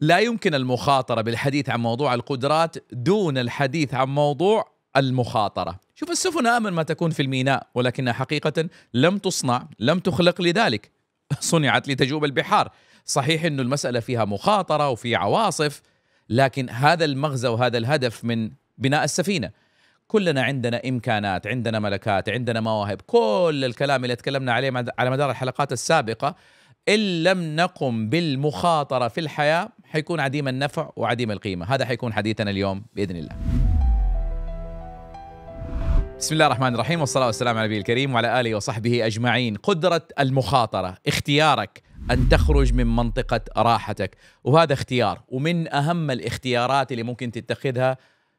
لا يمكن المخاطرة بالحديث عن موضوع القدرات دون الحديث عن موضوع المخاطرة شوف السفن آمن ما تكون في الميناء ولكنها حقيقة لم تصنع لم تخلق لذلك صنعت لتجوب البحار صحيح أن المسألة فيها مخاطرة وفي عواصف لكن هذا المغزى وهذا الهدف من بناء السفينة كلنا عندنا إمكانات عندنا ملكات عندنا مواهب كل الكلام اللي تكلمنا عليه على مدار الحلقات السابقة إن لم نقم بالمخاطرة في الحياة حيكون عديم النفع وعديم القيمة هذا حيكون حديثنا اليوم بإذن الله بسم الله الرحمن الرحيم والصلاة والسلام على النبي الكريم وعلى آله وصحبه أجمعين قدرة المخاطرة اختيارك أن تخرج من منطقة راحتك وهذا اختيار ومن أهم الاختيارات اللي ممكن تتخذها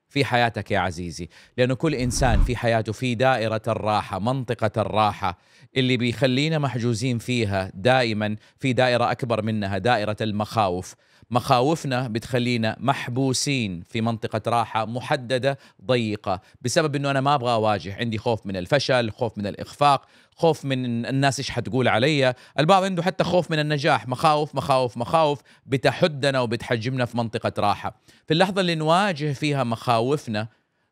في حياتك يا عزيزي لأنه كل إنسان في حياته في دائرة الراحة منطقة الراحة اللي بيخلينا محجوزين فيها دائما في دائره اكبر منها دائره المخاوف مخاوفنا بتخلينا محبوسين في منطقة راحة محددة ضيقة بسبب أنه أنا ما أبغى أواجه عندي خوف من الفشل خوف من الإخفاق خوف من الناس إيش حتقول علي البعض عنده حتى خوف من النجاح مخاوف مخاوف مخاوف بتحدنا وبتحجمنا في منطقة راحة في اللحظة اللي نواجه فيها مخاوفنا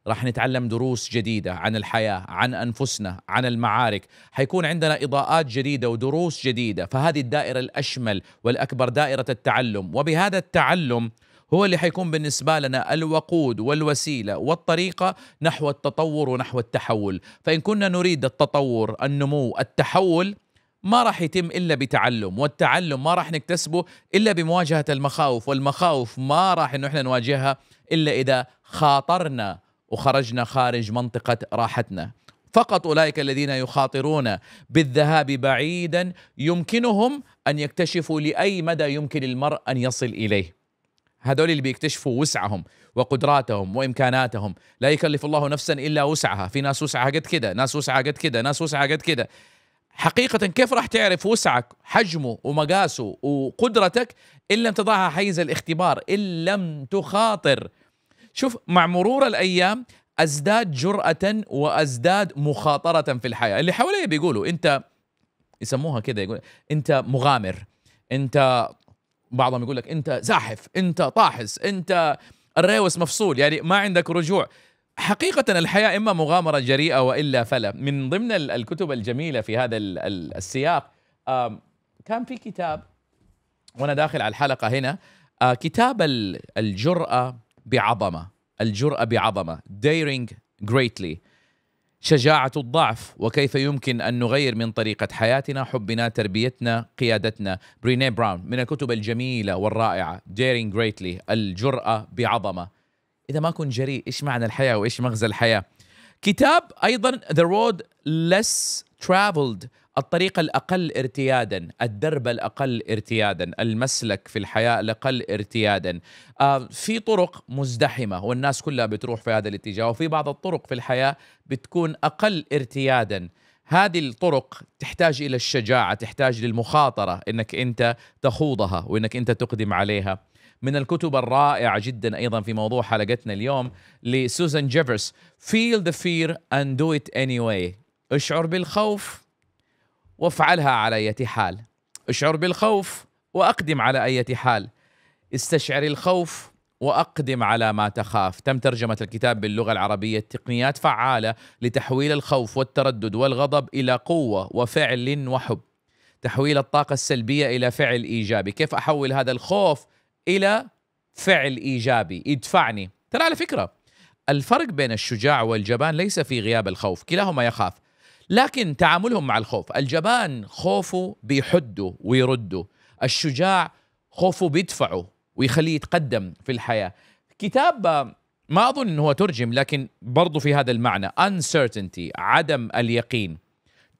راح نتعلم دروس جديدة عن الحياة عن أنفسنا عن المعارك حيكون عندنا إضاءات جديدة ودروس جديدة فهذه الدائرة الأشمل والأكبر دائرة التعلم وبهذا التعلم هو اللي حيكون بالنسبة لنا الوقود والوسيلة والطريقة نحو التطور ونحو التحول فإن كنا نريد التطور النمو التحول ما راح يتم الا بتعلم والتعلم ما راح نكتسبه الا بمواجهه المخاوف والمخاوف ما راح انه احنا نواجهها الا اذا خاطرنا وخرجنا خارج منطقة راحتنا فقط أولئك الذين يخاطرون بالذهاب بعيدا يمكنهم أن يكتشفوا لأي مدى يمكن المرء أن يصل إليه هذول اللي بيكتشفوا وسعهم وقدراتهم وامكاناتهم لا يكلف الله نفسا الا وسعها في ناس وسعها قد كده ناس وسعها قد كده ناس وسعها قد كده حقيقة كيف راح تعرف وسعك حجمه ومقاسه وقدرتك إن لم تضعها حيز الاختبار إن لم تخاطر شوف مع مرور الأيام أزداد جرأة وأزداد مخاطرة في الحياة اللي حواليه بيقولوا أنت يسموها كده يقول أنت مغامر أنت بعضهم يقول لك أنت زاحف أنت طاحس أنت الريوس مفصول يعني ما عندك رجوع حقيقة الحياة إما مغامرة جريئة وإلا فلا من ضمن الكتب الجميلة في هذا السياق كان في كتاب وأنا داخل على الحلقة هنا آه، كتاب الجرأة بعظمة الجرأة بعظمة daring greatly شجاعة الضعف وكيف يمكن أن نغير من طريقة حياتنا حبنا تربيتنا قيادتنا بريني براون من الكتب الجميلة والرائعة daring greatly الجرأة بعظمة إذا ما كنت جريء إيش معنى الحياة وإيش مغزى الحياة كتاب أيضا The Road Less Traveled الطريق الأقل ارتيادا الدرب الأقل ارتيادا المسلك في الحياة الأقل ارتيادا آه، في طرق مزدحمة والناس كلها بتروح في هذا الاتجاه وفي بعض الطرق في الحياة بتكون أقل ارتيادا هذه الطرق تحتاج إلى الشجاعة تحتاج للمخاطرة إنك أنت تخوضها وإنك أنت تقدم عليها من الكتب الرائعة جدا أيضا في موضوع حلقتنا اليوم لسوزان جيفرس Feel the fear and do it anyway اشعر بالخوف وافعلها على أي حال اشعر بالخوف وأقدم على أي حال استشعر الخوف وأقدم على ما تخاف تم ترجمة الكتاب باللغة العربية تقنيات فعالة لتحويل الخوف والتردد والغضب إلى قوة وفعل وحب تحويل الطاقة السلبية إلى فعل إيجابي كيف أحول هذا الخوف إلى فعل إيجابي يدفعني ترى على فكرة الفرق بين الشجاع والجبان ليس في غياب الخوف كلاهما يخاف لكن تعاملهم مع الخوف الجبان خوفه بيحده ويرده الشجاع خوفه بيدفعه ويخليه يتقدم في الحياة كتاب آه، ما أظن أنه هو ترجم لكن برضو في هذا المعنى uncertainty عدم اليقين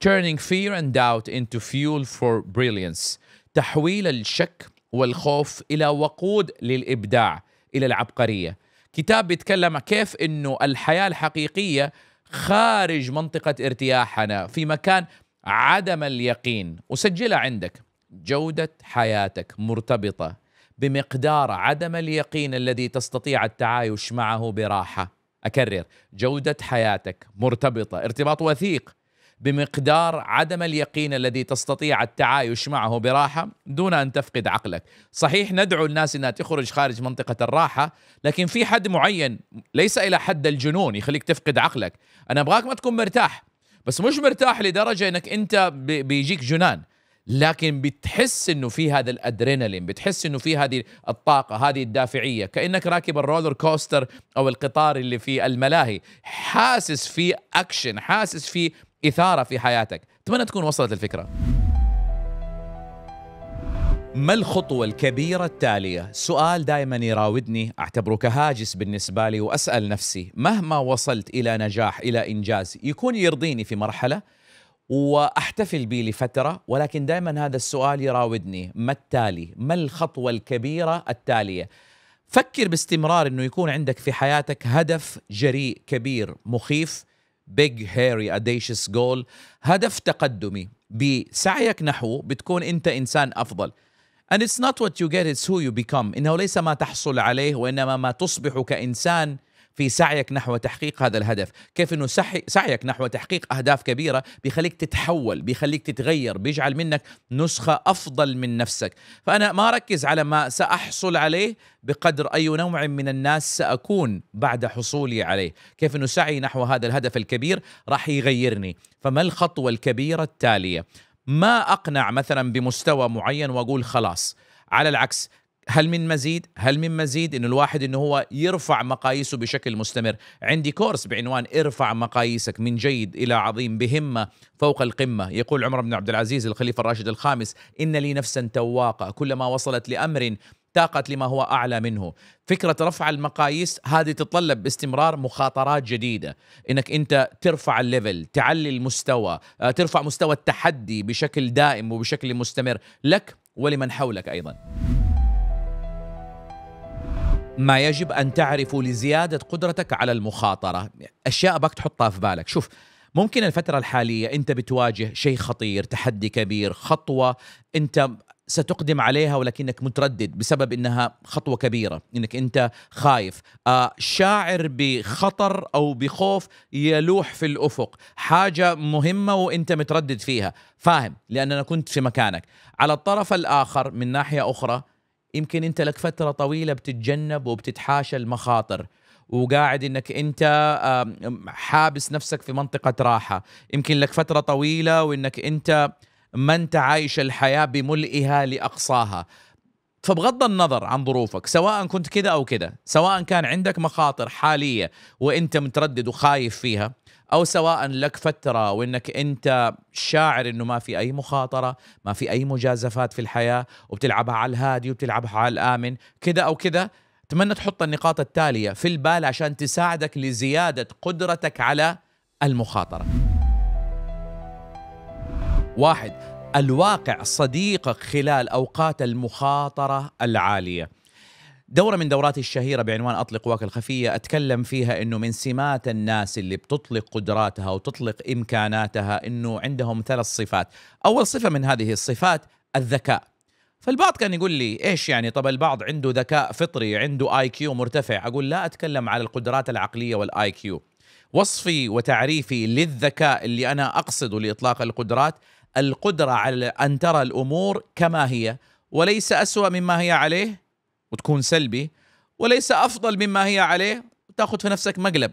turning fear and doubt into fuel for brilliance تحويل الشك والخوف إلى وقود للإبداع إلى العبقرية كتاب بيتكلم كيف أنه الحياة الحقيقية خارج منطقة ارتياحنا في مكان عدم اليقين وسجلها عندك جودة حياتك مرتبطة بمقدار عدم اليقين الذي تستطيع التعايش معه براحة أكرر جودة حياتك مرتبطة ارتباط وثيق بمقدار عدم اليقين الذي تستطيع التعايش معه براحة دون أن تفقد عقلك صحيح ندعو الناس أنها تخرج خارج منطقة الراحة لكن في حد معين ليس إلى حد الجنون يخليك تفقد عقلك أنا أبغاك ما تكون مرتاح بس مش مرتاح لدرجة أنك أنت بيجيك جنان لكن بتحس انه في هذا الادرينالين بتحس انه في هذه الطاقه هذه الدافعيه كانك راكب الرولر كوستر او القطار اللي في الملاهي حاسس في اكشن حاسس في اثاره في حياتك اتمنى تكون وصلت الفكره ما الخطوة الكبيرة التالية؟ سؤال دائما يراودني اعتبره كهاجس بالنسبة لي واسأل نفسي مهما وصلت إلى نجاح إلى إنجاز يكون يرضيني في مرحلة واحتفل به لفتره ولكن دائما هذا السؤال يراودني ما التالي؟ ما الخطوه الكبيره التاليه؟ فكر باستمرار انه يكون عندك في حياتك هدف جريء كبير مخيف بيج هيري اديشس جول هدف تقدمي بسعيك نحوه بتكون انت انسان افضل and it's not what you get it's who you become انه ليس ما تحصل عليه وانما ما تصبح كانسان في سعيك نحو تحقيق هذا الهدف كيف أنه سعيك نحو تحقيق أهداف كبيرة بيخليك تتحول بيخليك تتغير بيجعل منك نسخة أفضل من نفسك فأنا ما أركز على ما سأحصل عليه بقدر أي نوع من الناس سأكون بعد حصولي عليه كيف أنه سعي نحو هذا الهدف الكبير راح يغيرني فما الخطوة الكبيرة التالية ما أقنع مثلا بمستوى معين وأقول خلاص على العكس هل من مزيد هل من مزيد ان الواحد انه هو يرفع مقاييسه بشكل مستمر عندي كورس بعنوان ارفع مقاييسك من جيد الى عظيم بهمه فوق القمه يقول عمر بن عبد العزيز الخليفه الراشد الخامس ان لي نفسا تواقه كلما وصلت لامر تاقت لما هو اعلى منه فكره رفع المقاييس هذه تتطلب باستمرار مخاطرات جديده انك انت ترفع الليفل تعلي المستوى آه، ترفع مستوى التحدي بشكل دائم وبشكل مستمر لك ولمن حولك ايضا ما يجب أن تعرفه لزيادة قدرتك على المخاطرة أشياء بك تحطها في بالك شوف ممكن الفترة الحالية أنت بتواجه شيء خطير تحدي كبير خطوة أنت ستقدم عليها ولكنك متردد بسبب انها خطوه كبيره انك انت خايف آه، شاعر بخطر او بخوف يلوح في الافق حاجه مهمه وانت متردد فيها فاهم لان انا كنت في مكانك على الطرف الاخر من ناحيه اخرى يمكن انت لك فتره طويله بتتجنب وبتتحاشى المخاطر وقاعد انك انت حابس نفسك في منطقه راحه يمكن لك فتره طويله وانك انت ما انت عايش الحياه بملئها لاقصاها فبغض النظر عن ظروفك سواء كنت كده او كده سواء كان عندك مخاطر حاليه وانت متردد وخايف فيها او سواء لك فتره وانك انت شاعر انه ما في اي مخاطره ما في اي مجازفات في الحياه وبتلعبها على الهادي وبتلعبها على الامن كذا او كذا اتمنى تحط النقاط التاليه في البال عشان تساعدك لزياده قدرتك على المخاطره واحد الواقع صديقك خلال اوقات المخاطره العاليه دورة من دوراتي الشهيرة بعنوان أطلق واك الخفية أتكلم فيها أنه من سمات الناس اللي بتطلق قدراتها وتطلق إمكاناتها أنه عندهم ثلاث صفات أول صفة من هذه الصفات الذكاء فالبعض كان يقول لي ايش يعني طب البعض عنده ذكاء فطري عنده اي كيو مرتفع اقول لا اتكلم على القدرات العقليه والاي كيو وصفي وتعريفي للذكاء اللي انا اقصده لاطلاق القدرات القدره على ان ترى الامور كما هي وليس اسوا مما هي عليه وتكون سلبي وليس افضل مما هي عليه وتاخذ في نفسك مقلب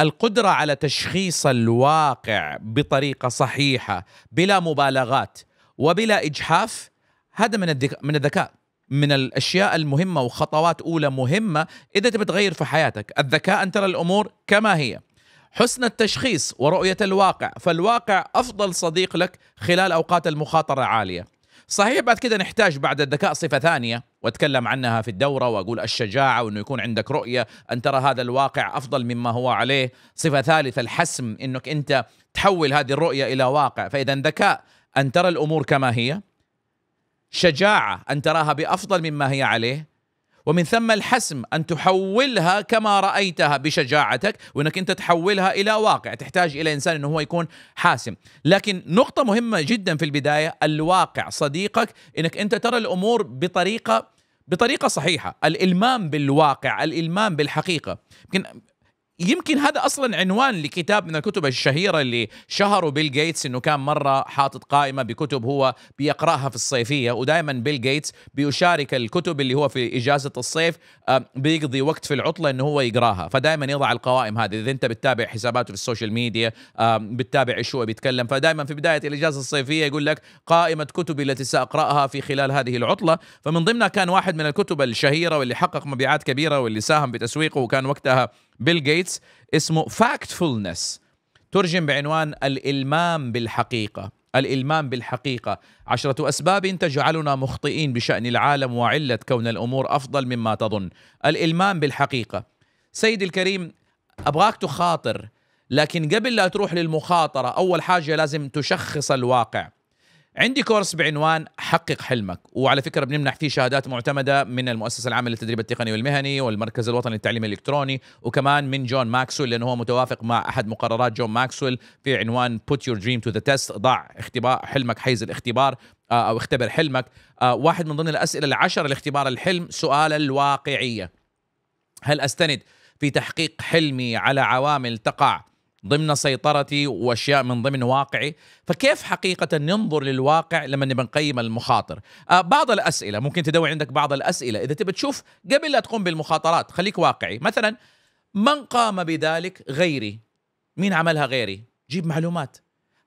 القدره على تشخيص الواقع بطريقه صحيحه بلا مبالغات وبلا اجحاف هذا من من الذكاء من الاشياء المهمه وخطوات اولى مهمه اذا تبي تغير في حياتك الذكاء ان ترى الامور كما هي حسن التشخيص ورؤيه الواقع فالواقع افضل صديق لك خلال اوقات المخاطره عاليه صحيح بعد كده نحتاج بعد الذكاء صفه ثانيه واتكلم عنها في الدوره واقول الشجاعه وانه يكون عندك رؤيه ان ترى هذا الواقع افضل مما هو عليه، صفه ثالثه الحسم انك انت تحول هذه الرؤيه الى واقع، فاذا ذكاء ان ترى الامور كما هي شجاعه ان تراها بافضل مما هي عليه ومن ثم الحسم ان تحولها كما رايتها بشجاعتك وانك انت تحولها الى واقع تحتاج الى انسان انه هو يكون حاسم لكن نقطه مهمه جدا في البدايه الواقع صديقك انك انت ترى الامور بطريقه بطريقه صحيحه الالمام بالواقع الالمام بالحقيقه يمكن يمكن هذا اصلا عنوان لكتاب من الكتب الشهيره اللي شهروا بيل جيتس انه كان مره حاطط قائمه بكتب هو بيقراها في الصيفيه ودائما بيل جيتس بيشارك الكتب اللي هو في اجازه الصيف آه، بيقضي وقت في العطله انه هو يقراها فدائما يضع القوائم هذه اذا انت بتتابع حساباته في السوشيال ميديا بتتابع ايش هو بيتكلم فدائما في بدايه الاجازه الصيفيه يقول لك قائمه كتبي التي ساقراها في خلال هذه العطله فمن ضمنها كان واحد من الكتب الشهيره واللي حقق مبيعات كبيره واللي ساهم بتسويقه وكان وقتها بيل جيتس اسمه فاكتفولنس ترجم بعنوان الالمام بالحقيقه الالمام بالحقيقه عشره اسباب تجعلنا مخطئين بشان العالم وعله كون الامور افضل مما تظن الالمام بالحقيقه سيدي الكريم ابغاك تخاطر لكن قبل لا تروح للمخاطره اول حاجه لازم تشخص الواقع عندي كورس بعنوان حقق حلمك وعلى فكره بنمنح فيه شهادات معتمده من المؤسسه العامه للتدريب التقني والمهني والمركز الوطني للتعليم الالكتروني وكمان من جون ماكسويل لانه هو متوافق مع احد مقررات جون ماكسويل في عنوان put your dream to the test ضع اختبار حلمك حيز الاختبار آه، او اختبر حلمك آه، واحد من ضمن الاسئله العشر لاختبار الحلم سؤال الواقعيه هل استند في تحقيق حلمي على عوامل تقع ضمن سيطرتي واشياء من ضمن واقعي فكيف حقيقه ننظر للواقع لما نبي نقيم المخاطر آه، بعض الاسئله ممكن تدور عندك بعض الاسئله اذا تبي تشوف قبل لا تقوم بالمخاطرات خليك واقعي مثلا من قام بذلك غيري مين عملها غيري جيب معلومات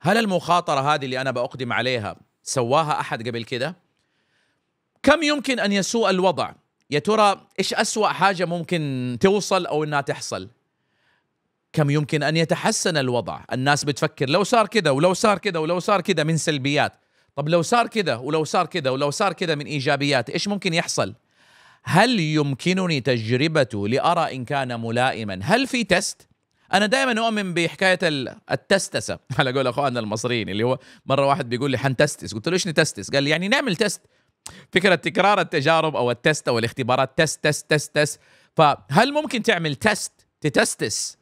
هل المخاطره هذه اللي انا باقدم عليها سواها احد قبل كده كم يمكن ان يسوء الوضع يا ترى ايش اسوا حاجه ممكن توصل او انها تحصل كم يمكن أن يتحسن الوضع الناس بتفكر لو صار كذا ولو صار كذا ولو صار كذا من سلبيات طب لو صار كذا ولو صار كذا ولو صار كذا من إيجابيات إيش ممكن يحصل هل يمكنني تجربته لأرى إن كان ملائما هل في تست أنا دائما أؤمن بحكاية التستسة على قول أخواننا المصريين اللي هو مرة واحد بيقول لي حنتستس قلت له إيش نتستس قال لي يعني نعمل تست فكرة تكرار التجارب أو التست أو الاختبارات تست تست تست تست فهل ممكن تعمل تست تتستس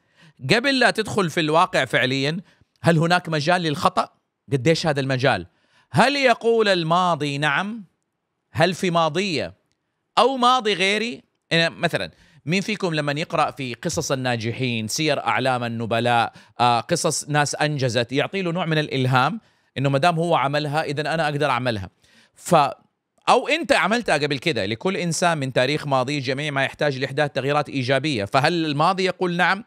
قبل لا تدخل في الواقع فعليا هل هناك مجال للخطأ؟ قديش هذا المجال؟ هل يقول الماضي نعم؟ هل في ماضية أو ماضي غيري؟ مثلا مين فيكم لما يقرأ في قصص الناجحين سير أعلام النبلاء آه، قصص ناس أنجزت يعطي له نوع من الإلهام انه ما دام هو عملها اذا انا اقدر اعملها ف او انت عملتها قبل كده لكل انسان من تاريخ ماضيه جميع ما يحتاج لاحداث تغييرات ايجابيه فهل الماضي يقول نعم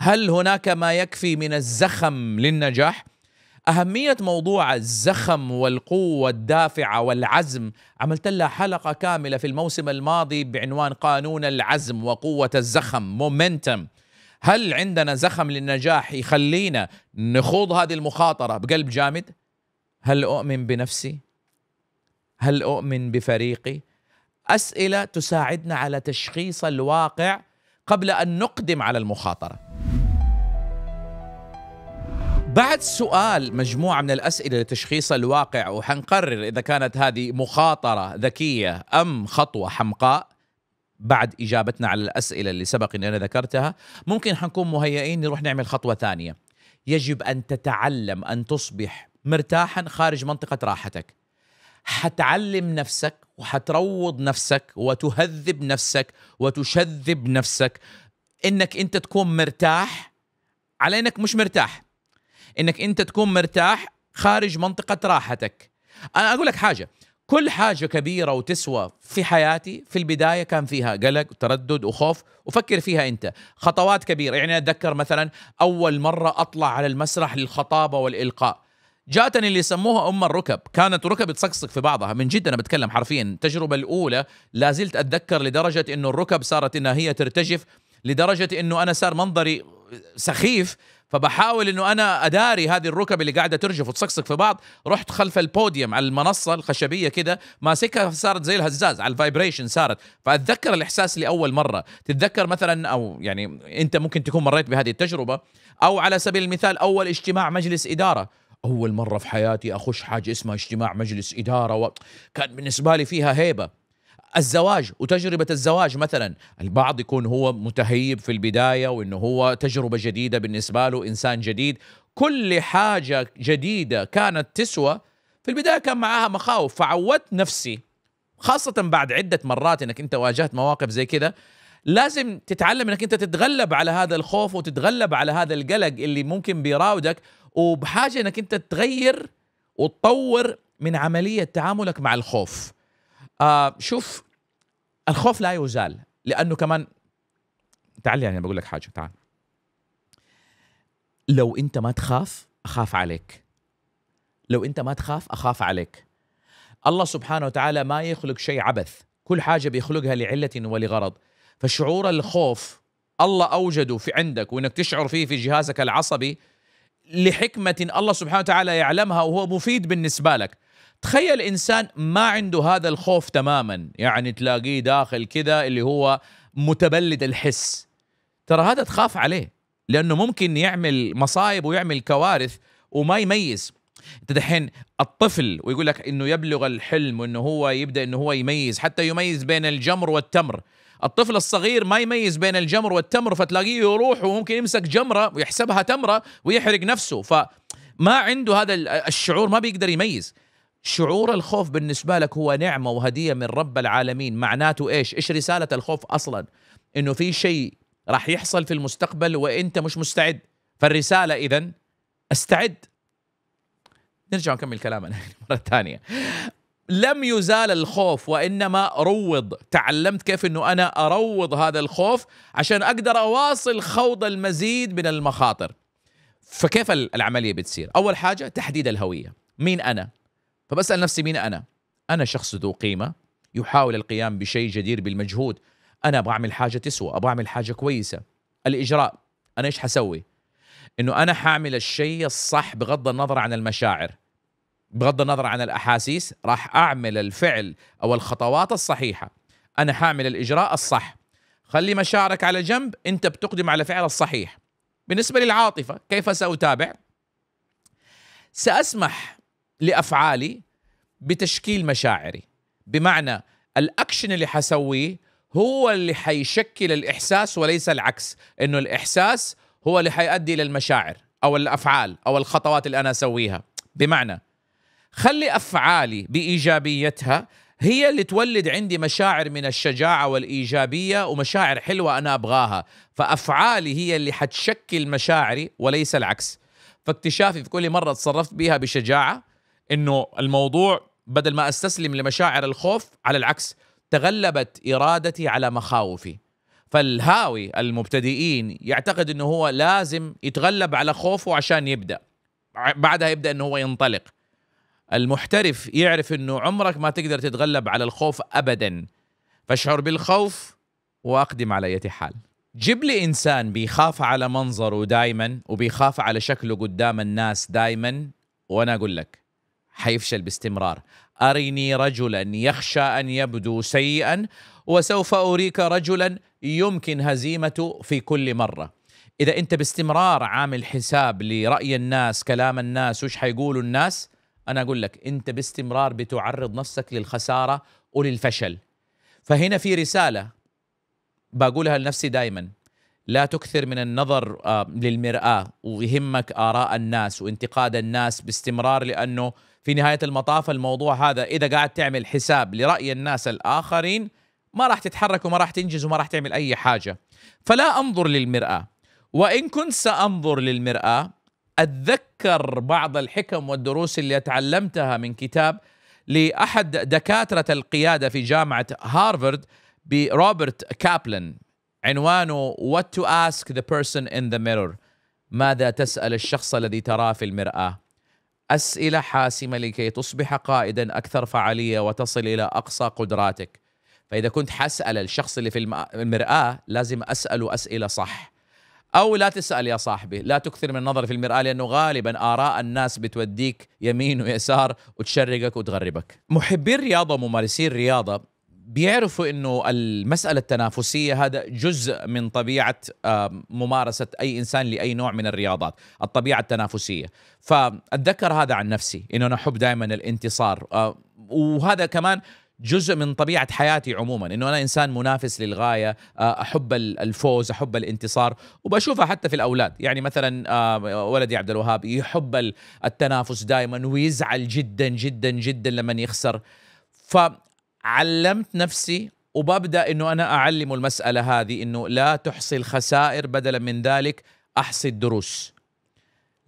هل هناك ما يكفي من الزخم للنجاح؟ أهمية موضوع الزخم والقوة الدافعة والعزم عملت لها حلقة كاملة في الموسم الماضي بعنوان قانون العزم وقوة الزخم مومنتم هل عندنا زخم للنجاح يخلينا نخوض هذه المخاطرة بقلب جامد؟ هل أؤمن بنفسي؟ هل أؤمن بفريقي؟ أسئلة تساعدنا على تشخيص الواقع قبل أن نقدم على المخاطرة بعد سؤال مجموعة من الأسئلة لتشخيص الواقع وحنقرر إذا كانت هذه مخاطرة ذكية أم خطوة حمقاء بعد إجابتنا على الأسئلة اللي سبق أن أنا ذكرتها ممكن حنكون مهيئين نروح نعمل خطوة ثانية يجب أن تتعلم أن تصبح مرتاحا خارج منطقة راحتك حتعلم نفسك وحتروض نفسك وتهذب نفسك وتشذب نفسك انك انت تكون مرتاح على انك مش مرتاح انك انت تكون مرتاح خارج منطقه راحتك انا اقول لك حاجه كل حاجه كبيره وتسوى في حياتي في البدايه كان فيها قلق وتردد وخوف وفكر فيها انت خطوات كبيره يعني اتذكر مثلا اول مره اطلع على المسرح للخطابه والالقاء جاتني اللي يسموها ام الركب كانت ركب تصقصق في بعضها من جد انا بتكلم حرفيا التجربه الاولى لازلت اتذكر لدرجه انه الركب صارت انها هي ترتجف لدرجه انه انا صار منظري سخيف فبحاول انه انا اداري هذه الركب اللي قاعده ترجف وتصقصق في بعض رحت خلف البوديوم على المنصه الخشبيه كده ماسكها صارت زي الهزاز على الفايبريشن صارت فاتذكر الاحساس لاول مره تتذكر مثلا او يعني انت ممكن تكون مريت بهذه التجربه او على سبيل المثال اول اجتماع مجلس اداره اول مره في حياتي اخش حاجه اسمها اجتماع مجلس اداره وكان بالنسبه لي فيها هيبه الزواج وتجربة الزواج مثلا البعض يكون هو متهيب في البداية وإنه هو تجربة جديدة بالنسبة له إنسان جديد كل حاجة جديدة كانت تسوى في البداية كان معاها مخاوف فعودت نفسي خاصة بعد عدة مرات إنك أنت واجهت مواقف زي كذا لازم تتعلم إنك أنت تتغلب على هذا الخوف وتتغلب على هذا القلق اللي ممكن بيراودك وبحاجة إنك أنت تغير وتطور من عملية تعاملك مع الخوف آه شوف الخوف لا يزال لانه كمان تعال يعني بقول لك حاجه تعال لو انت ما تخاف اخاف عليك لو انت ما تخاف اخاف عليك الله سبحانه وتعالى ما يخلق شيء عبث كل حاجه بيخلقها لعله ولغرض فشعور الخوف الله اوجده في عندك وانك تشعر فيه في جهازك العصبي لحكمه الله سبحانه وتعالى يعلمها وهو مفيد بالنسبه لك تخيل انسان ما عنده هذا الخوف تماما يعني تلاقيه داخل كذا اللي هو متبلد الحس ترى هذا تخاف عليه لانه ممكن يعمل مصايب ويعمل كوارث وما يميز انت دحين الطفل ويقول لك انه يبلغ الحلم وانه هو يبدا انه هو يميز حتى يميز بين الجمر والتمر الطفل الصغير ما يميز بين الجمر والتمر فتلاقيه يروح وممكن يمسك جمره ويحسبها تمره ويحرق نفسه فما عنده هذا الشعور ما بيقدر يميز شعور الخوف بالنسبه لك هو نعمه وهديه من رب العالمين معناته ايش ايش رساله الخوف اصلا انه في شيء راح يحصل في المستقبل وانت مش مستعد فالرساله اذا استعد نرجع نكمل كلامنا مره ثانيه لم يزال الخوف وانما روض تعلمت كيف انه انا اروض هذا الخوف عشان اقدر اواصل خوض المزيد من المخاطر فكيف العمليه بتصير اول حاجه تحديد الهويه مين انا فبسال نفسي مين انا؟ انا شخص ذو قيمه يحاول القيام بشيء جدير بالمجهود انا ابغى اعمل حاجه تسوى ابغى اعمل حاجه كويسه الاجراء انا ايش حسوي؟ انه انا حاعمل الشيء الصح بغض النظر عن المشاعر بغض النظر عن الاحاسيس راح اعمل الفعل او الخطوات الصحيحه انا حاعمل الاجراء الصح خلي مشاعرك على جنب انت بتقدم على فعل الصحيح بالنسبه للعاطفه كيف ساتابع ساسمح لافعالي بتشكيل مشاعري بمعنى الاكشن اللي حسويه هو اللي حيشكل الاحساس وليس العكس انه الاحساس هو اللي حيؤدي للمشاعر او الافعال او الخطوات اللي انا اسويها بمعنى خلي افعالي بايجابيتها هي اللي تولد عندي مشاعر من الشجاعه والايجابيه ومشاعر حلوه انا ابغاها فافعالي هي اللي حتشكل مشاعري وليس العكس فاكتشافي في كل مره تصرفت بها بشجاعه انه الموضوع بدل ما استسلم لمشاعر الخوف على العكس تغلبت ارادتي على مخاوفي فالهاوي المبتدئين يعتقد انه هو لازم يتغلب على خوفه عشان يبدا بعدها يبدا انه هو ينطلق المحترف يعرف انه عمرك ما تقدر تتغلب على الخوف ابدا فاشعر بالخوف واقدم على اية حال جيب لي انسان بيخاف على منظره دايما وبيخاف على شكله قدام الناس دايما وانا اقول لك حيفشل باستمرار أرني رجلا يخشى أن يبدو سيئا وسوف أريك رجلا يمكن هزيمته في كل مرة إذا أنت باستمرار عامل حساب لرأي الناس كلام الناس وش حيقولوا الناس أنا أقول لك أنت باستمرار بتعرض نفسك للخسارة وللفشل فهنا في رسالة بقولها لنفسي دائما لا تكثر من النظر آه، للمرآة ويهمك آراء الناس وانتقاد الناس باستمرار لأنه في نهاية المطاف الموضوع هذا إذا قاعد تعمل حساب لرأي الناس الآخرين ما راح تتحرك وما راح تنجز وما راح تعمل أي حاجة فلا أنظر للمرآة وإن كنت سأنظر للمرآة أتذكر بعض الحكم والدروس اللي تعلمتها من كتاب لأحد دكاترة القيادة في جامعة هارفارد بروبرت كابلن عنوانه What to ask the person in the mirror ماذا تسأل الشخص الذي تراه في المرآة اسئله حاسمه لكي تصبح قائدا اكثر فعاليه وتصل الى اقصى قدراتك فاذا كنت حسال الشخص اللي في المراه لازم اساله اسئله صح او لا تسال يا صاحبي لا تكثر من النظر في المراه لانه غالبا اراء الناس بتوديك يمين ويسار وتشرقك وتغربك محبي الرياضه وممارسي الرياضه بيعرفوا انه المساله التنافسيه هذا جزء من طبيعه آه، ممارسه اي انسان لاي نوع من الرياضات، الطبيعه التنافسيه، فاتذكر هذا عن نفسي انه انا احب دائما الانتصار آه، وهذا كمان جزء من طبيعه حياتي عموما انه انا انسان منافس للغايه آه، احب الفوز احب الانتصار وبشوفها حتى في الاولاد يعني مثلا ولدي عبد الوهاب يحب التنافس دائما ويزعل جدا جدا جدا لمن يخسر ف علمت نفسي وببدا انه انا اعلم المساله هذه انه لا تحصي الخسائر بدلا من ذلك احصي الدروس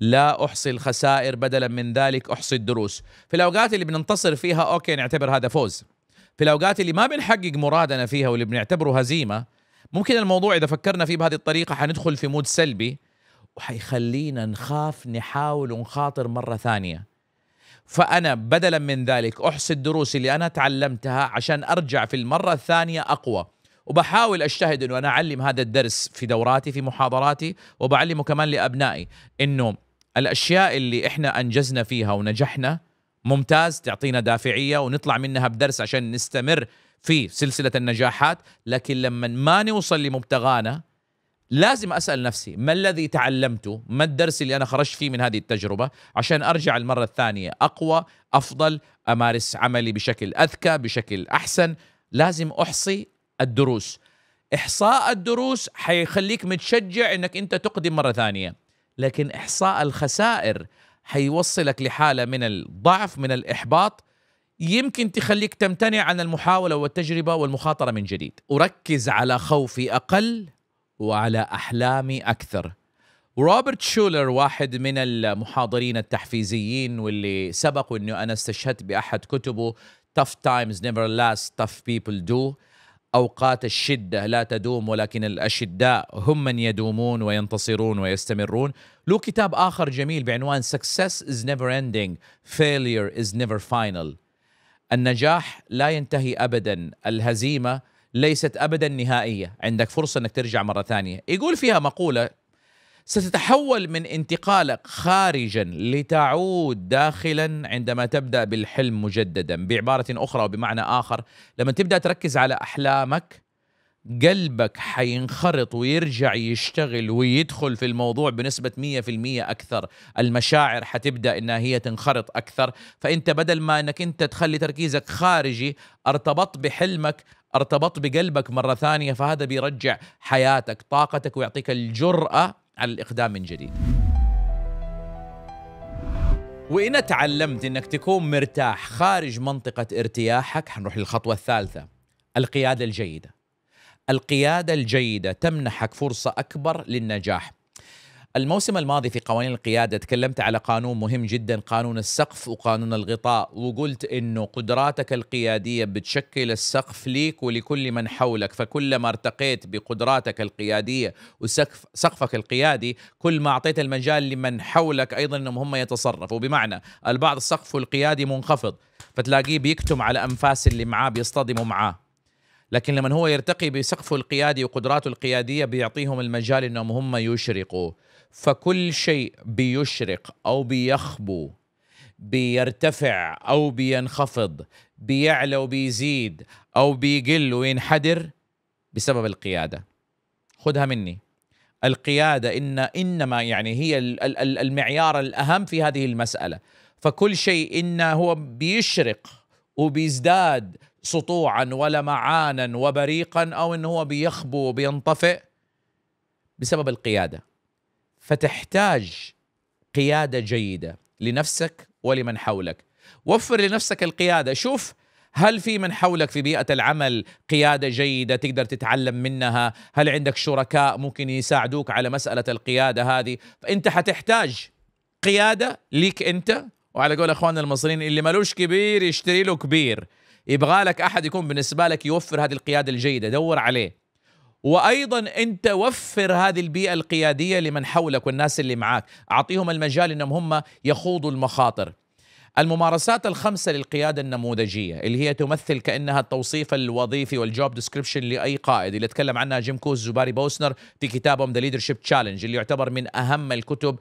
لا احصي الخسائر بدلا من ذلك احصي الدروس في الاوقات اللي بننتصر فيها اوكي نعتبر هذا فوز في الاوقات اللي ما بنحقق مرادنا فيها واللي بنعتبره هزيمه ممكن الموضوع اذا فكرنا فيه بهذه الطريقه حندخل في مود سلبي وحيخلينا نخاف نحاول ونخاطر مره ثانيه فأنا بدلا من ذلك أحصي الدروس اللي أنا تعلمتها عشان أرجع في المرة الثانية أقوى وبحاول أجتهد أنه أنا أعلم هذا الدرس في دوراتي في محاضراتي وبعلمه كمان لأبنائي أنه الأشياء اللي إحنا أنجزنا فيها ونجحنا ممتاز تعطينا دافعية ونطلع منها بدرس عشان نستمر في سلسلة النجاحات لكن لما ما نوصل لمبتغانا لازم اسال نفسي ما الذي تعلمته؟ ما الدرس اللي انا خرجت فيه من هذه التجربه عشان ارجع المره الثانيه اقوى، افضل، امارس عملي بشكل اذكى، بشكل احسن، لازم احصي الدروس. احصاء الدروس حيخليك متشجع انك انت تقدم مره ثانيه، لكن احصاء الخسائر حيوصلك لحاله من الضعف، من الاحباط، يمكن تخليك تمتنع عن المحاوله والتجربه والمخاطره من جديد. اركز على خوفي اقل وعلى أحلامي أكثر روبرت شولر واحد من المحاضرين التحفيزيين واللي سبق أنه أنا استشهدت بأحد كتبه Tough times never last, tough people do أوقات الشدة لا تدوم ولكن الأشداء هم من يدومون وينتصرون ويستمرون له كتاب آخر جميل بعنوان Success is never ending, failure is never final النجاح لا ينتهي أبدا الهزيمة ليست ابدا نهائيه عندك فرصه انك ترجع مره ثانيه يقول فيها مقوله ستتحول من انتقالك خارجا لتعود داخلا عندما تبدا بالحلم مجددا بعباره اخرى وبمعنى اخر لما تبدا تركز على احلامك قلبك حينخرط ويرجع يشتغل ويدخل في الموضوع بنسبة 100% أكثر المشاعر حتبدأ إنها هي تنخرط أكثر فأنت بدل ما أنك أنت تخلي تركيزك خارجي ارتبطت بحلمك ارتبط بقلبك مرة ثانية فهذا بيرجع حياتك طاقتك ويعطيك الجرأة على الإقدام من جديد وإن تعلمت أنك تكون مرتاح خارج منطقة ارتياحك حنروح للخطوة الثالثة القيادة الجيدة القيادة الجيدة تمنحك فرصة أكبر للنجاح الموسم الماضي في قوانين القيادة تكلمت على قانون مهم جدا قانون السقف وقانون الغطاء وقلت أنه قدراتك القيادية بتشكل السقف ليك ولكل من حولك فكلما ارتقيت بقدراتك القيادية وسقف سقفك القيادي كل ما أعطيت المجال لمن حولك أيضا أنهم هم يتصرفوا بمعنى البعض سقفه القيادي منخفض فتلاقيه بيكتم على أنفاس اللي معاه بيصطدموا معاه لكن لما هو يرتقي بسقفه القيادي وقدراته القياديه بيعطيهم المجال انهم هم يشرقوا فكل شيء بيشرق او بيخبو بيرتفع او بينخفض بيعلى وبيزيد او بيقل وينحدر بسبب القياده خذها مني القياده ان انما يعني هي المعيار الاهم في هذه المساله فكل شيء ان هو بيشرق وبيزداد سطوعا ولا معانا وبريقا او انه هو بيخبو وبينطفئ بسبب القياده فتحتاج قياده جيده لنفسك ولمن حولك وفر لنفسك القياده شوف هل في من حولك في بيئة العمل قيادة جيدة تقدر تتعلم منها هل عندك شركاء ممكن يساعدوك على مسألة القيادة هذه فأنت حتحتاج قيادة ليك أنت وعلى قول أخواننا المصريين اللي ملوش كبير يشتري له كبير يبغى لك احد يكون بالنسبه لك يوفر هذه القياده الجيده دور عليه وايضا انت وفر هذه البيئه القياديه لمن حولك والناس اللي معاك اعطيهم المجال انهم هم يخوضوا المخاطر الممارسات الخمسة للقيادة النموذجية اللي هي تمثل كأنها التوصيف الوظيفي والجوب ديسكريبشن لأي قائد اللي تكلم عنها جيم كوز زباري بوسنر في كتابهم ذا Leadership تشالنج اللي يعتبر من أهم الكتب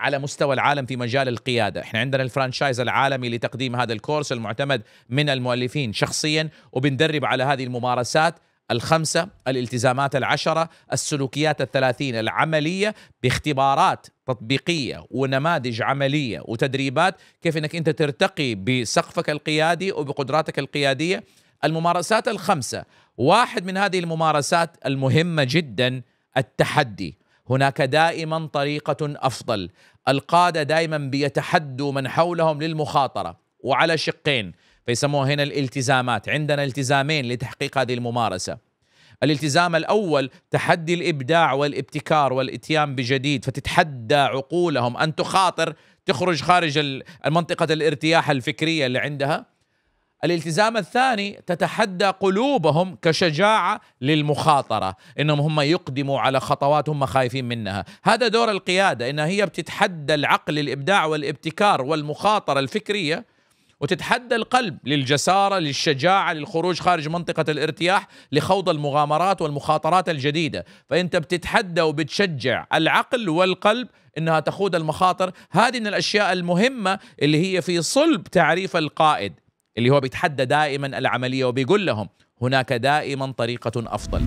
على مستوى العالم في مجال القياده، احنا عندنا الفرانشايز العالمي لتقديم هذا الكورس المعتمد من المؤلفين شخصيا وبندرب على هذه الممارسات الخمسة الالتزامات العشرة السلوكيات الثلاثين العملية باختبارات تطبيقية ونماذج عملية وتدريبات كيف أنك أنت ترتقي بسقفك القيادي وبقدراتك القيادية الممارسات الخمسة واحد من هذه الممارسات المهمة جدا التحدي هناك دائما طريقة أفضل القادة دائما بيتحدوا من حولهم للمخاطرة وعلى شقين فيسموها هنا الالتزامات عندنا التزامين لتحقيق هذه الممارسة الالتزام الأول تحدي الإبداع والابتكار والإتيان بجديد فتتحدى عقولهم أن تخاطر تخرج خارج منطقة الارتياح الفكرية اللي عندها الالتزام الثاني تتحدى قلوبهم كشجاعة للمخاطرة إنهم هم يقدموا على خطوات هم خايفين منها هذا دور القيادة إنها هي بتتحدى العقل الإبداع والابتكار والمخاطرة الفكرية وتتحدى القلب للجسارة للشجاعة للخروج خارج منطقة الارتياح لخوض المغامرات والمخاطرات الجديدة فأنت بتتحدى وبتشجع العقل والقلب انها تخوض المخاطر هذه من الاشياء المهمه اللي هي في صلب تعريف القائد اللي هو بيتحدى دائما العملية وبيقول لهم هناك دائما طريقة أفضل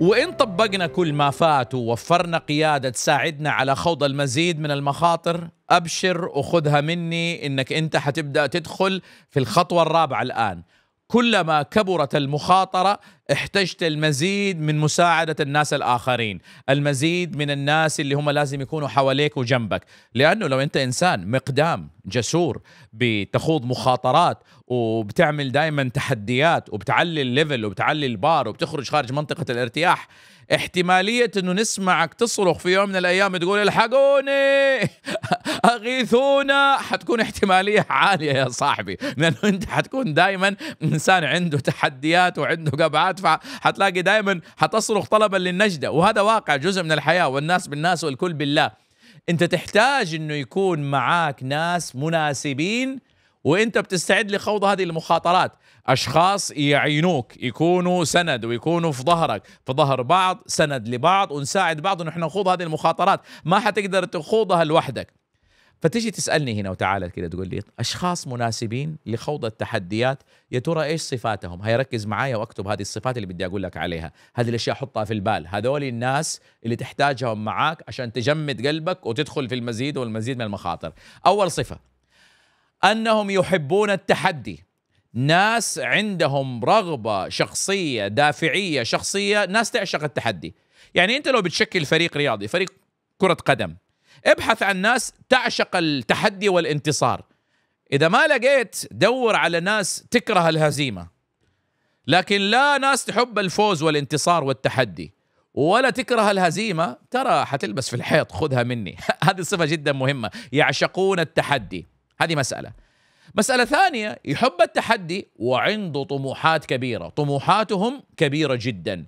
وإن طبقنا كل ما فات ووفرنا قيادة تساعدنا على خوض المزيد من المخاطر أبشر وخذها مني إنك أنت حتبدأ تدخل في الخطوة الرابعة الآن كلما كبرت المخاطرة احتجت المزيد من مساعدة الناس الآخرين المزيد من الناس اللي هم لازم يكونوا حواليك وجنبك لأنه لو أنت إنسان مقدام جسور بتخوض مخاطرات وبتعمل دائما تحديات وبتعلي الليفل وبتعلي البار وبتخرج خارج منطقة الارتياح احتمالية انه نسمعك تصرخ في يوم من الايام تقول الحقوني اغيثونا حتكون احتمالية عالية يا صاحبي لانه انت حتكون دائما انسان عنده تحديات وعنده قبعات فحتلاقي دائما حتصرخ طلبا للنجدة وهذا واقع جزء من الحياة والناس بالناس والكل بالله انت تحتاج انه يكون معاك ناس مناسبين وانت بتستعد لخوض هذه المخاطرات اشخاص يعينوك يكونوا سند ويكونوا في ظهرك في ظهر بعض سند لبعض ونساعد بعض ونحن احنا نخوض هذه المخاطرات ما حتقدر تخوضها لوحدك فتجي تسالني هنا وتعالى كده تقول لي اشخاص مناسبين لخوض التحديات يا ترى ايش صفاتهم هيركز معايا واكتب هذه الصفات اللي بدي اقول لك عليها هذه الاشياء حطها في البال هذول الناس اللي تحتاجهم معاك عشان تجمد قلبك وتدخل في المزيد والمزيد من المخاطر اول صفه انهم يحبون التحدي ناس عندهم رغبه شخصيه دافعيه شخصيه ناس تعشق التحدي يعني انت لو بتشكل فريق رياضي فريق كره قدم ابحث عن ناس تعشق التحدي والانتصار اذا ما لقيت دور على ناس تكره الهزيمه لكن لا ناس تحب الفوز والانتصار والتحدي ولا تكره الهزيمه ترى حتلبس في الحيط خذها مني هذه صفه جدا مهمه يعشقون التحدي هذه مسألة مسألة ثانية يحب التحدي وعنده طموحات كبيرة طموحاتهم كبيرة جدا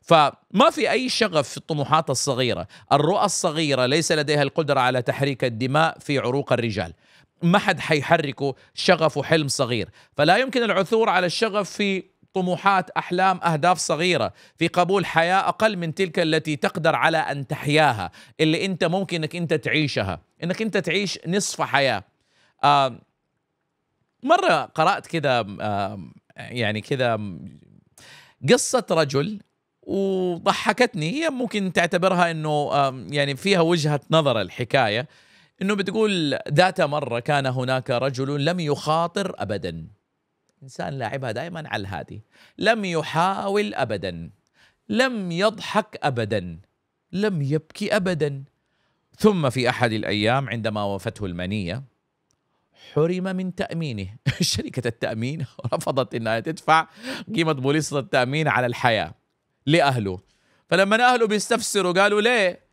فما في أي شغف في الطموحات الصغيرة الرؤى الصغيرة ليس لديها القدرة على تحريك الدماء في عروق الرجال ما حد حيحركه شغف وحلم صغير فلا يمكن العثور على الشغف في طموحات أحلام أهداف صغيرة في قبول حياة أقل من تلك التي تقدر على أن تحياها اللي أنت ممكن أنك أنت تعيشها أنك أنت تعيش نصف حياة مره قرات كذا يعني كذا قصه رجل وضحكتني هي ممكن تعتبرها انه يعني فيها وجهه نظر الحكايه انه بتقول ذات مره كان هناك رجل لم يخاطر ابدا انسان لاعبها دائما على الهادي لم يحاول ابدا لم يضحك ابدا لم يبكي ابدا ثم في احد الايام عندما وفته المنيه حرم من تأمينه شركة التأمين رفضت أنها تدفع قيمة بوليصة التأمين على الحياة لأهله فلما أهله بيستفسروا قالوا ليه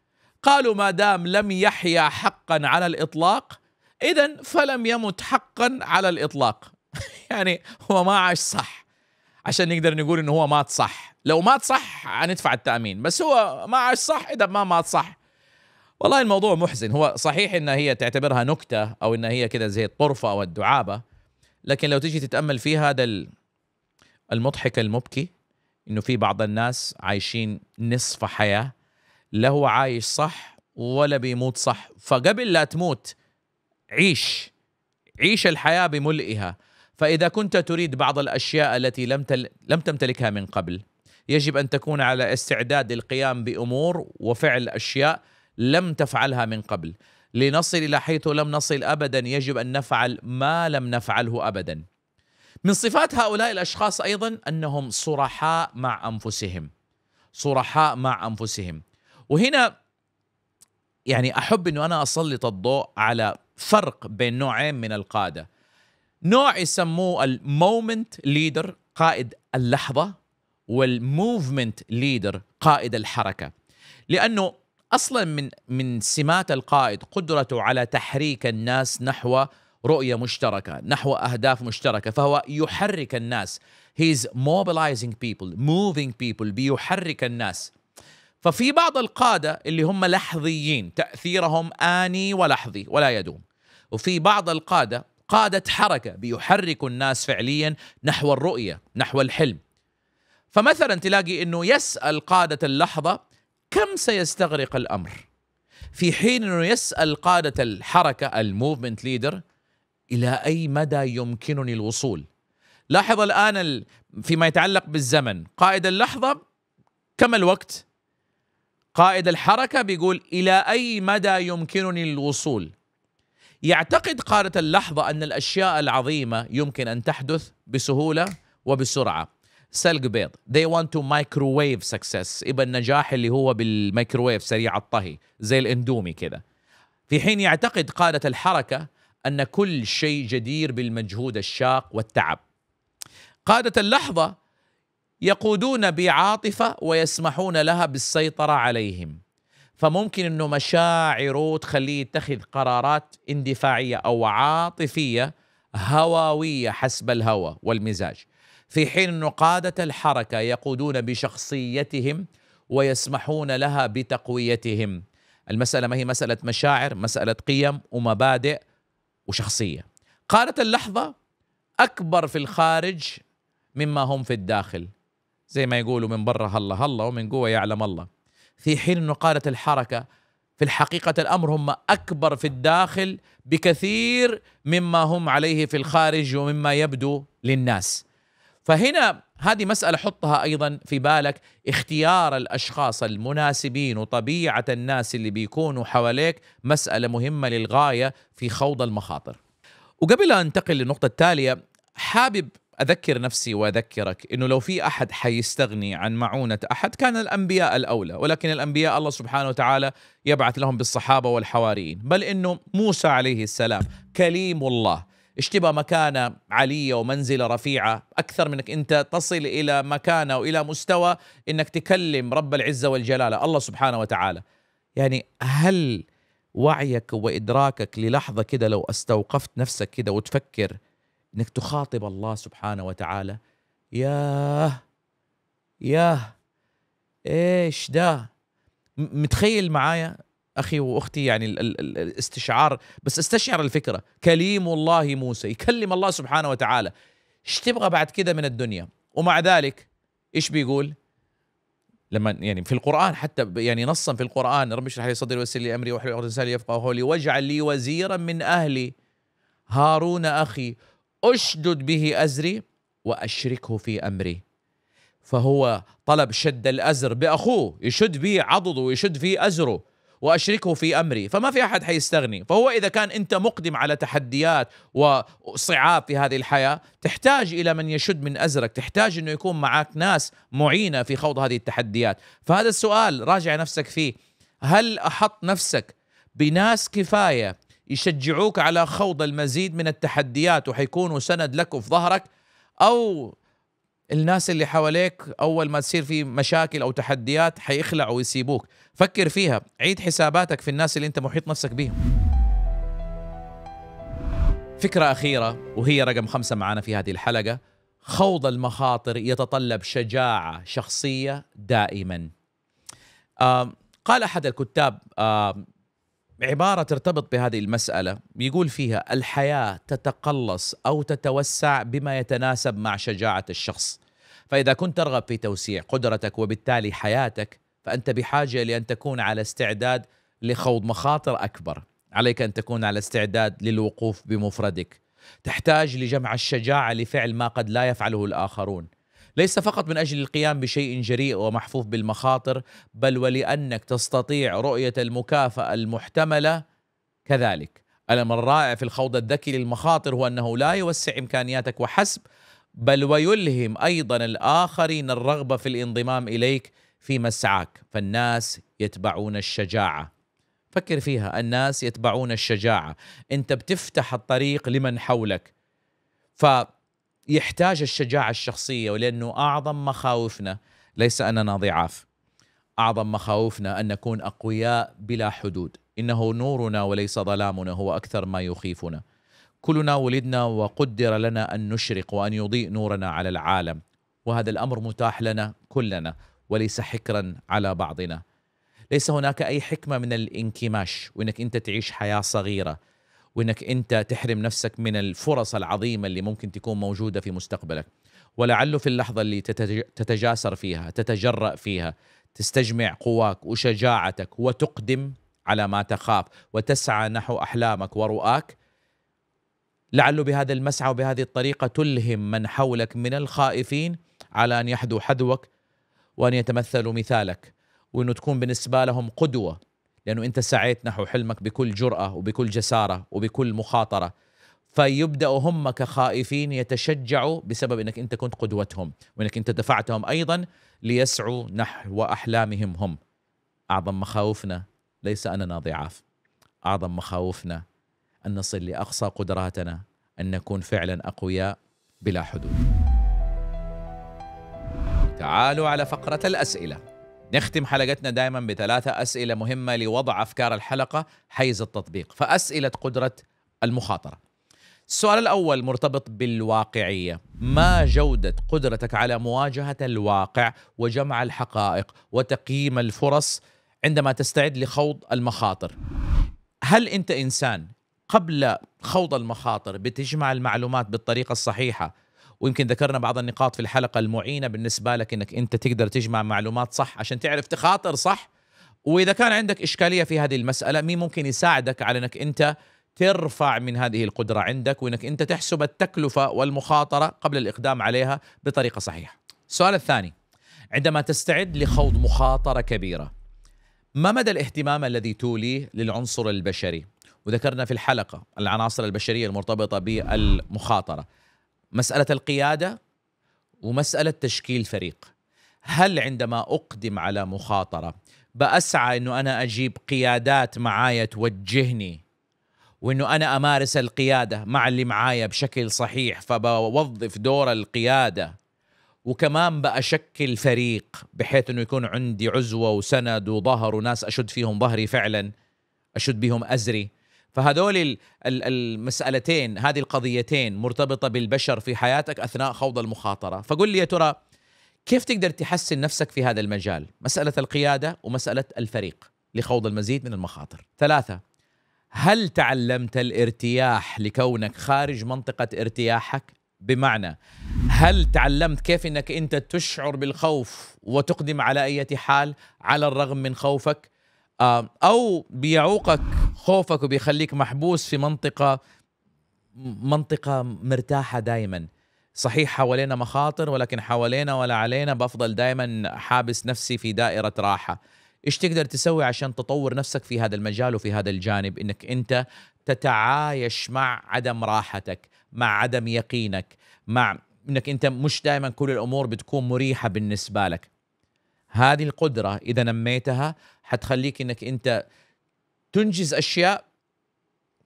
قالوا ما دام لم يحيا حقا على الإطلاق إذا فلم يمت حقا على الإطلاق يعني هو ما عاش صح عشان نقدر نقول انه هو مات صح لو مات صح هندفع التامين بس هو ما عاش صح اذا ما مات صح والله الموضوع محزن هو صحيح ان هي تعتبرها نكته او ان هي كذا زي الطرفه او الدعابه لكن لو تجي تتامل في هذا المضحك المبكي انه في بعض الناس عايشين نصف حياه لا هو عايش صح ولا بيموت صح فقبل لا تموت عيش عيش الحياه بملئها فاذا كنت تريد بعض الاشياء التي لم تل... لم تمتلكها من قبل يجب ان تكون على استعداد للقيام بامور وفعل اشياء لم تفعلها من قبل لنصل الى حيث لم نصل ابدا يجب ان نفعل ما لم نفعله ابدا من صفات هؤلاء الاشخاص ايضا انهم صرحاء مع انفسهم صرحاء مع انفسهم وهنا يعني احب انه انا اسلط الضوء على فرق بين نوعين من القاده نوع يسموه المومنت ليدر قائد اللحظه والموفمنت ليدر قائد الحركه لانه اصلا من من سمات القائد قدرته على تحريك الناس نحو رؤيه مشتركه، نحو اهداف مشتركه، فهو يحرك الناس. He's mobilizing people, moving people بيحرك الناس. ففي بعض القاده اللي هم لحظيين، تاثيرهم اني ولحظي ولا يدوم. وفي بعض القاده قاده حركه بيحرك الناس فعليا نحو الرؤيه، نحو الحلم. فمثلا تلاقي انه يسال قاده اللحظه كم سيستغرق الامر في حين انه يسال قاده الحركه الموفمنت ليدر الى اي مدى يمكنني الوصول لاحظ الان فيما يتعلق بالزمن قائد اللحظه كم الوقت قائد الحركه بيقول الى اي مدى يمكنني الوصول يعتقد قاده اللحظه ان الاشياء العظيمه يمكن ان تحدث بسهوله وبسرعه سلق بيض they want to microwave success يبقى النجاح اللي هو بالميكروويف سريع الطهي زي الاندومي كده في حين يعتقد قادة الحركة أن كل شيء جدير بالمجهود الشاق والتعب قادة اللحظة يقودون بعاطفة ويسمحون لها بالسيطرة عليهم فممكن أنه مشاعره تخليه يتخذ قرارات اندفاعية أو عاطفية هواوية حسب الهوى والمزاج في حين أن قادة الحركة يقودون بشخصيتهم ويسمحون لها بتقويتهم المسألة ما هي مسألة مشاعر مسألة قيم ومبادئ وشخصية قادة اللحظة أكبر في الخارج مما هم في الداخل زي ما يقولوا من برا هلا هلا ومن جوا يعلم الله في حين أن قادة الحركة في الحقيقة الأمر هم أكبر في الداخل بكثير مما هم عليه في الخارج ومما يبدو للناس فهنا هذه مسألة حطها أيضا في بالك اختيار الأشخاص المناسبين وطبيعة الناس اللي بيكونوا حواليك مسألة مهمة للغاية في خوض المخاطر وقبل أن أنتقل للنقطة التالية حابب أذكر نفسي وأذكرك أنه لو في أحد حيستغني عن معونة أحد كان الأنبياء الأولى ولكن الأنبياء الله سبحانه وتعالى يبعث لهم بالصحابة والحواريين بل أنه موسى عليه السلام كليم الله اشتبى مكانة عالية ومنزلة رفيعة أكثر منك أنت تصل إلى مكانة وإلى مستوى أنك تكلم رب العزة والجلالة الله سبحانه وتعالى يعني هل وعيك وإدراكك للحظة كده لو استوقفت نفسك كده وتفكر أنك تخاطب الله سبحانه وتعالى ياه ياه ايش ده متخيل معايا اخي واختي يعني الاستشعار بس استشعر الفكره كليم الله موسى يكلم الله سبحانه وتعالى ايش تبغى بعد كده من الدنيا ومع ذلك ايش بيقول لما يعني في القران حتى يعني نصا في القران رب اشرح لي صدري ويسر لي امري واحلل عقده لساني يفقهوا قولي واجعل لي وزيرا من اهلي هارون اخي اشدد به ازري واشركه في امري فهو طلب شد الازر باخوه يشد به عضده ويشد فيه ازره واشركه في امري فما في احد حيستغني فهو اذا كان انت مقدم على تحديات وصعاب في هذه الحياه تحتاج الى من يشد من ازرك تحتاج انه يكون معك ناس معينه في خوض هذه التحديات فهذا السؤال راجع نفسك فيه هل احط نفسك بناس كفايه يشجعوك على خوض المزيد من التحديات وحيكونوا سند لك في ظهرك او الناس اللي حواليك اول ما تصير في مشاكل او تحديات حيخلعوا ويسيبوك فكر فيها عيد حساباتك في الناس اللي انت محيط نفسك بيهم فكرة أخيرة وهي رقم خمسة معنا في هذه الحلقة خوض المخاطر يتطلب شجاعة شخصية دائما آه قال أحد الكتاب آه عبارة ترتبط بهذه المسألة يقول فيها الحياة تتقلص أو تتوسع بما يتناسب مع شجاعة الشخص فإذا كنت ترغب في توسيع قدرتك وبالتالي حياتك فأنت بحاجة لأن تكون على استعداد لخوض مخاطر أكبر عليك أن تكون على استعداد للوقوف بمفردك تحتاج لجمع الشجاعة لفعل ما قد لا يفعله الآخرون ليس فقط من أجل القيام بشيء جريء ومحفوف بالمخاطر بل ولأنك تستطيع رؤية المكافأة المحتملة كذلك الأمر الرائع في الخوض الذكي للمخاطر هو أنه لا يوسع إمكانياتك وحسب بل ويلهم أيضا الآخرين الرغبة في الانضمام إليك في مسعاك فالناس يتبعون الشجاعة فكر فيها الناس يتبعون الشجاعة أنت بتفتح الطريق لمن حولك ف يحتاج الشجاعة الشخصية ولأنه أعظم مخاوفنا ليس أننا ضعاف أعظم مخاوفنا أن نكون أقوياء بلا حدود إنه نورنا وليس ظلامنا هو أكثر ما يخيفنا كلنا ولدنا وقدر لنا أن نشرق وأن يضيء نورنا على العالم وهذا الأمر متاح لنا كلنا وليس حكرا على بعضنا ليس هناك أي حكمة من الانكماش وأنك أنت تعيش حياة صغيرة وانك انت تحرم نفسك من الفرص العظيمه اللي ممكن تكون موجوده في مستقبلك ولعله في اللحظه اللي تتجاسر فيها تتجرأ فيها تستجمع قواك وشجاعتك وتقدم على ما تخاف وتسعى نحو احلامك ورؤاك لعله بهذا المسعى وبهذه الطريقه تلهم من حولك من الخائفين على ان يحذو حذوك وان يتمثلوا مثالك وانه تكون بالنسبه لهم قدوه لأنه أنت سعيت نحو حلمك بكل جرأة وبكل جسارة وبكل مخاطرة فيبدأ هم كخائفين يتشجعوا بسبب أنك أنت كنت قدوتهم وأنك أنت دفعتهم أيضا ليسعوا نحو أحلامهم هم أعظم مخاوفنا ليس أننا ضعاف أعظم مخاوفنا أن نصل لأقصى قدراتنا أن نكون فعلا أقوياء بلا حدود تعالوا على فقرة الأسئلة نختم حلقتنا دائما بثلاثة أسئلة مهمة لوضع أفكار الحلقة حيز التطبيق فأسئلة قدرة المخاطرة السؤال الأول مرتبط بالواقعية ما جودة قدرتك على مواجهة الواقع وجمع الحقائق وتقييم الفرص عندما تستعد لخوض المخاطر هل أنت إنسان قبل خوض المخاطر بتجمع المعلومات بالطريقة الصحيحة ويمكن ذكرنا بعض النقاط في الحلقه المعينه بالنسبه لك انك انت تقدر تجمع معلومات صح عشان تعرف تخاطر صح واذا كان عندك اشكاليه في هذه المساله مين ممكن يساعدك على انك انت ترفع من هذه القدره عندك وانك انت تحسب التكلفه والمخاطره قبل الاقدام عليها بطريقه صحيحه. السؤال الثاني عندما تستعد لخوض مخاطره كبيره ما مدى الاهتمام الذي توليه للعنصر البشري؟ وذكرنا في الحلقه العناصر البشريه المرتبطه بالمخاطره. مساله القياده ومساله تشكيل فريق هل عندما اقدم على مخاطره باسعى انه انا اجيب قيادات معايا توجهني وانه انا امارس القياده مع اللي معايا بشكل صحيح فبوظف دور القياده وكمان بأشكل فريق بحيث انه يكون عندي عزوه وسند وظهر وناس اشد فيهم ظهري فعلا اشد بهم ازري فهذول المسالتين هذه القضيتين مرتبطه بالبشر في حياتك اثناء خوض المخاطره فقل لي يا ترى كيف تقدر تحسن نفسك في هذا المجال مساله القياده ومساله الفريق لخوض المزيد من المخاطر ثلاثه هل تعلمت الارتياح لكونك خارج منطقه ارتياحك بمعنى هل تعلمت كيف انك انت تشعر بالخوف وتقدم على اي حال على الرغم من خوفك آه، او بيعوقك خوفك وبيخليك محبوس في منطقه منطقه مرتاحه دائما صحيح حوالينا مخاطر ولكن حوالينا ولا علينا بفضل دائما حابس نفسي في دائره راحه ايش تقدر تسوي عشان تطور نفسك في هذا المجال وفي هذا الجانب انك انت تتعايش مع عدم راحتك مع عدم يقينك مع انك انت مش دائما كل الامور بتكون مريحه بالنسبه لك هذه القدرة إذا نميتها حتخليك أنك أنت تنجز أشياء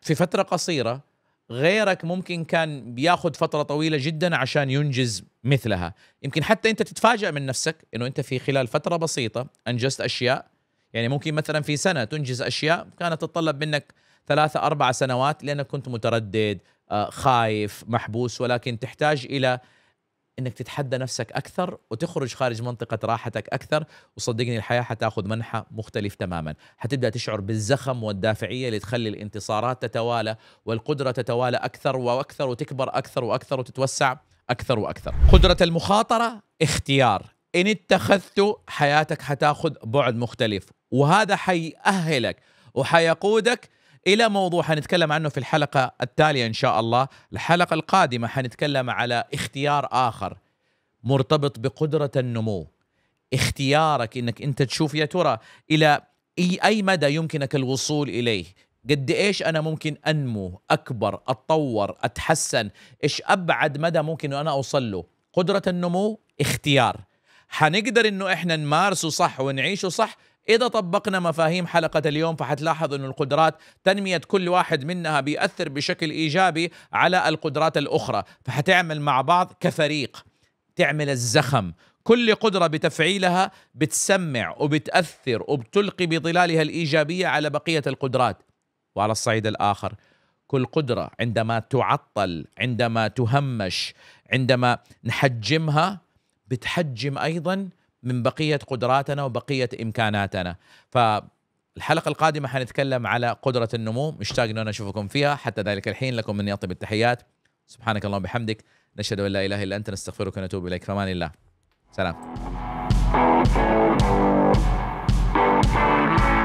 في فترة قصيرة غيرك ممكن كان بياخذ فترة طويلة جدا عشان ينجز مثلها يمكن حتى أنت تتفاجأ من نفسك أنه أنت في خلال فترة بسيطة أنجزت أشياء يعني ممكن مثلا في سنة تنجز أشياء كانت تتطلب منك ثلاثة أربع سنوات لأنك كنت متردد آه، خايف محبوس ولكن تحتاج إلى انك تتحدى نفسك اكثر وتخرج خارج منطقه راحتك اكثر وصدقني الحياه حتاخذ منحى مختلف تماما حتبدا تشعر بالزخم والدافعيه اللي تخلي الانتصارات تتوالى والقدره تتوالى اكثر واكثر وتكبر اكثر واكثر وتتوسع اكثر واكثر قدره المخاطره اختيار ان اتخذته حياتك حتاخذ بعد مختلف وهذا حيأهلك وحيقودك الى موضوع حنتكلم عنه في الحلقه التاليه ان شاء الله الحلقه القادمه حنتكلم على اختيار اخر مرتبط بقدره النمو اختيارك انك انت تشوف يا ترى الى اي مدى يمكنك الوصول اليه قد ايش انا ممكن انمو اكبر اتطور اتحسن ايش ابعد مدى ممكن انا اوصل له قدره النمو اختيار حنقدر انه احنا نمارسه صح ونعيشه صح إذا طبقنا مفاهيم حلقة اليوم فحتلاحظ أن القدرات تنمية كل واحد منها بيأثر بشكل إيجابي على القدرات الأخرى فحتعمل مع بعض كفريق تعمل الزخم كل قدرة بتفعيلها بتسمع وبتأثر وبتلقي بظلالها الإيجابية على بقية القدرات وعلى الصعيد الآخر كل قدرة عندما تعطل عندما تهمش عندما نحجمها بتحجم أيضا من بقيه قدراتنا وبقيه امكاناتنا فالحلقه القادمه حنتكلم على قدره النمو مشتاق ان انا اشوفكم فيها حتى ذلك الحين لكم من يطيب التحيات سبحانك اللهم وبحمدك نشهد ان لا اله الا انت نستغفرك ونتوب اليك فمان الله سلام